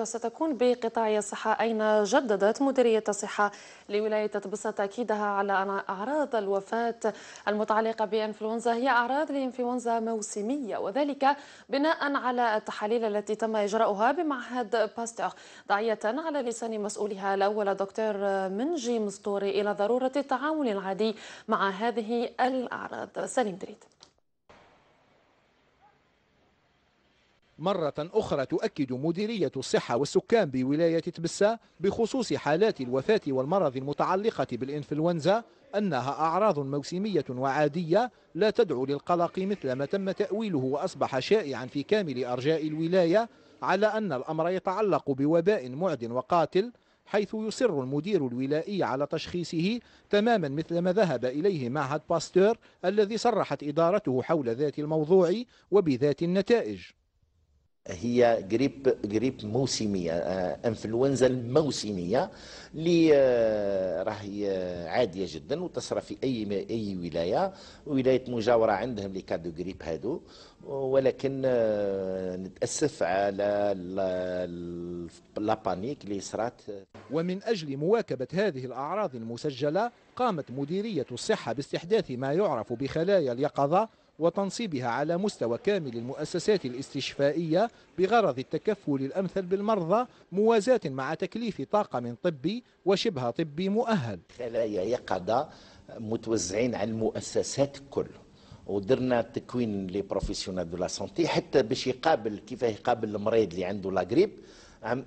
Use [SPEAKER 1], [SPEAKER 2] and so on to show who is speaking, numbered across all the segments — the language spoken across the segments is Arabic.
[SPEAKER 1] وستكون بقطاع الصحة أين جددت مديرية الصحة لولاية طبسة تأكيدها على أن أعراض الوفاة المتعلقة بإنفلونزا هي أعراض لإنفلونزا موسمية وذلك بناء على التحاليل التي تم إجراؤها بمعهد باستور داعية على لسان مسؤولها الأول دكتور منجي مستوري إلى ضرورة التعامل العادي مع هذه الأعراض سليم دريد
[SPEAKER 2] مرة أخرى تؤكد مديرية الصحة والسكان بولاية تبسة بخصوص حالات الوفاة والمرض المتعلقة بالإنفلونزا أنها أعراض موسمية وعادية لا تدعو للقلق مثل ما تم تأويله وأصبح شائعا في كامل أرجاء الولاية على أن الأمر يتعلق بوباء معد وقاتل حيث يصر المدير الولائي على تشخيصه تماما مثل ما ذهب إليه معهد باستور الذي صرحت إدارته حول ذات الموضوع وبذات النتائج
[SPEAKER 3] هي جريب جريب موسميه آه، انفلونزا الموسميه اللي آه، راهي آه، عاديه جدا وتصرى في اي اي ولايه ولايه مجاوره عندهم لي كادو جريب هادو ولكن نتاسف على لابانيك اللي صرات
[SPEAKER 2] ومن اجل مواكبه هذه الاعراض المسجله قامت مديريه الصحه باستحداث ما يعرف بخلايا اليقظه وتنصيبها على مستوى كامل المؤسسات الاستشفائية بغرض التكفل الأمثل بالمرضى موازاة مع تكليف طاقم طبي وشبه طبي مؤهل
[SPEAKER 3] خلايا يقظة متوزعين على المؤسسات الكل ودرنا تكوين لي بروفيسيونال دو لا سونتي حتى باش يقابل كيفاه يقابل المريض اللي عنده لا غريب عم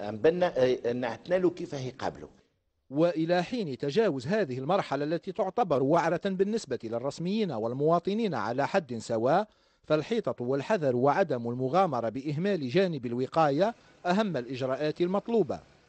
[SPEAKER 3] عم بنا نعتنا له كيفاه يقابله وإلى حين
[SPEAKER 2] تجاوز هذه المرحلة التي تعتبر وعرة بالنسبة للرسميين والمواطنين على حد سواء فالحيطة والحذر وعدم المغامرة بإهمال جانب الوقاية أهم الإجراءات المطلوبة